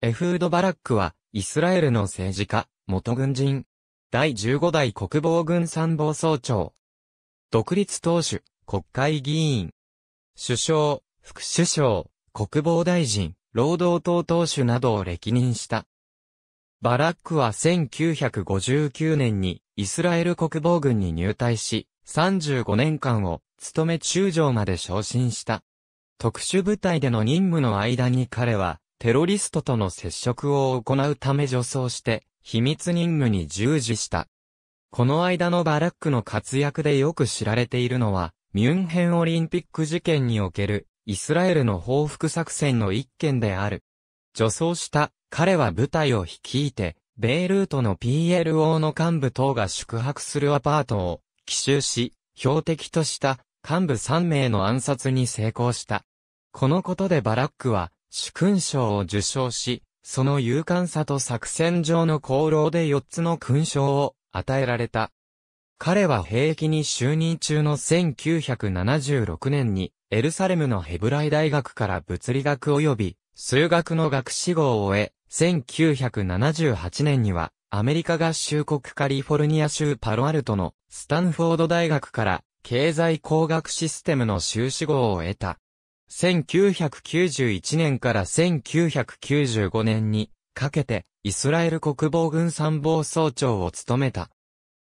エフード・バラックは、イスラエルの政治家、元軍人。第15代国防軍参謀総長。独立党首、国会議員。首相、副首相、国防大臣、労働党党首などを歴任した。バラックは1959年にイスラエル国防軍に入隊し、35年間を務め中将まで昇進した。特殊部隊での任務の間に彼はテロリストとの接触を行うため助走して、秘密任務に従事した。この間のバラックの活躍でよく知られているのは、ミュンヘンオリンピック事件における、イスラエルの報復作戦の一件である。助走した、彼は部隊を率いて、ベイルートの PLO の幹部等が宿泊するアパートを、奇襲し、標的とした、幹部3名の暗殺に成功した。このことでバラックは、主勲章を受章し、その勇敢さと作戦上の功労で4つの勲章を与えられた。彼は兵役に就任中の1976年に、エルサレムのヘブライ大学から物理学及び数学の学士号を終え、1978年には、アメリカ合衆国カリフォルニア州パロアルトのスタンフォード大学から経済工学システムの修士号を得た。1991年から1995年にかけてイスラエル国防軍参謀総長を務めた。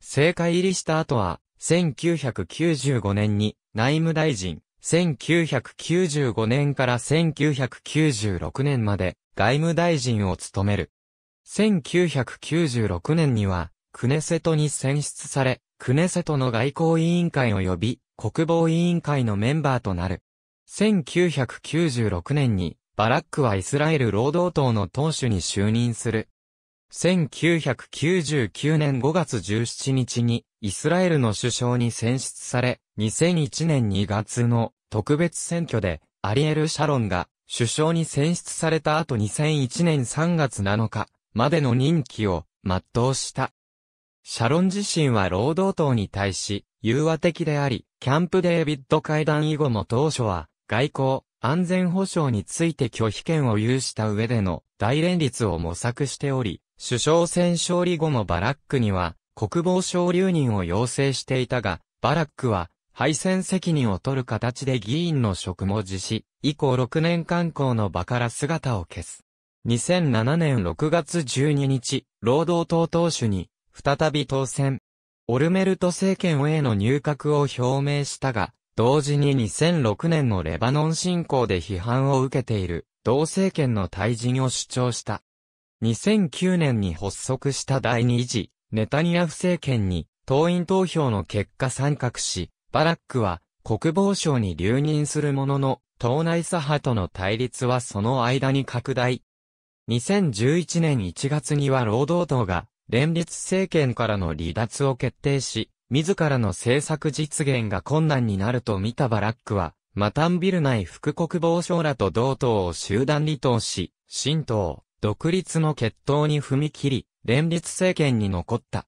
政界入りした後は1995年に内務大臣、1995年から1996年まで外務大臣を務める。1996年にはクネセトに選出され、クネセトの外交委員会及び国防委員会のメンバーとなる。1996年にバラックはイスラエル労働党の党首に就任する。1999年5月17日にイスラエルの首相に選出され、2001年2月の特別選挙でアリエル・シャロンが首相に選出された後2001年3月7日までの任期を全うした。シャロン自身は労働党に対し、融和的であり、キャンプ・デービッド会談以後も当初は、外交、安全保障について拒否権を有した上での大連立を模索しており、首相選勝利後もバラックには国防省留任を要請していたが、バラックは敗戦責任を取る形で議員の職も辞し、以降6年間光の場から姿を消す。2007年6月12日、労働党党首に再び当選。オルメルト政権への入閣を表明したが、同時に2006年のレバノン侵攻で批判を受けている、同政権の退陣を主張した。2009年に発足した第2次、ネタニヤフ政権に、党員投票の結果参画し、バラックは国防省に留任するものの、党内左派との対立はその間に拡大。2011年1月には労働党が連立政権からの離脱を決定し、自らの政策実現が困難になると見たバラックは、マタンビル内副国防省らと同党を集団離党し、新党、独立の決闘に踏み切り、連立政権に残った。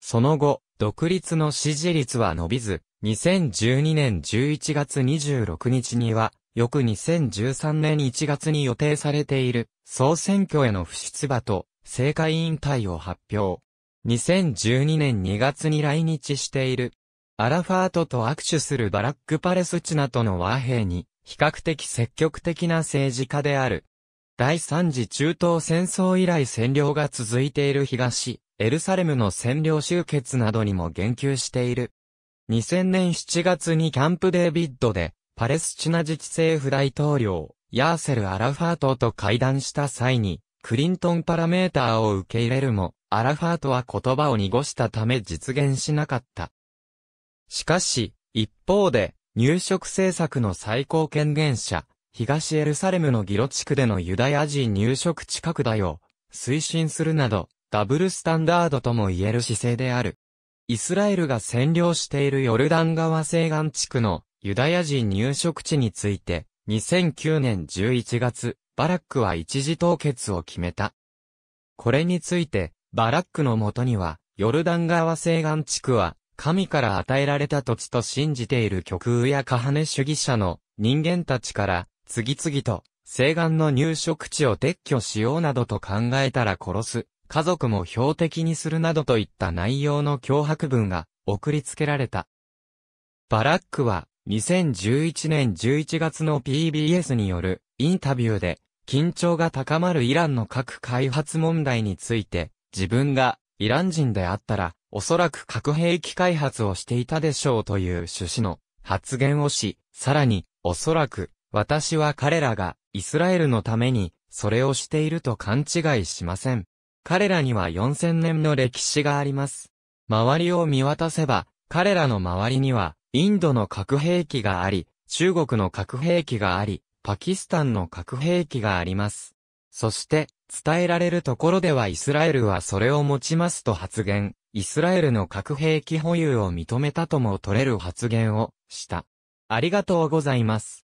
その後、独立の支持率は伸びず、2012年11月26日には、翌2013年1月に予定されている総選挙への不出馬と政界引退を発表。2012年2月に来日している。アラファートと握手するバラック・パレスチナとの和平に、比較的積極的な政治家である。第三次中東戦争以来占領が続いている東、エルサレムの占領集結などにも言及している。2000年7月にキャンプ・デービッドで、パレスチナ自治政府大統領、ヤーセル・アラファートと会談した際に、クリントンパラメーターを受け入れるも、アラファートは言葉を濁したため実現しなかった。しかし、一方で、入植政策の最高権限者、東エルサレムのギロ地区でのユダヤ人入植地拡大を推進するなど、ダブルスタンダードとも言える姿勢である。イスラエルが占領しているヨルダン川西岸地区のユダヤ人入植地について、2009年11月、バラックは一時凍結を決めた。これについて、バラックのもとには、ヨルダン川西岸地区は、神から与えられた土地と信じている極右やカハネ主義者の人間たちから、次々と、西岸の入植地を撤去しようなどと考えたら殺す、家族も標的にするなどといった内容の脅迫文が送りつけられた。バラックは2011年11月の PBS によるインタビューで緊張が高まるイランの核開発問題について自分がイラン人であったら、おそらく核兵器開発をしていたでしょうという趣旨の発言をし、さらに、おそらく、私は彼らがイスラエルのためにそれをしていると勘違いしません。彼らには4000年の歴史があります。周りを見渡せば、彼らの周りには、インドの核兵器があり、中国の核兵器があり、パキスタンの核兵器があります。そして、伝えられるところではイスラエルはそれを持ちますと発言、イスラエルの核兵器保有を認めたとも取れる発言をした。ありがとうございます。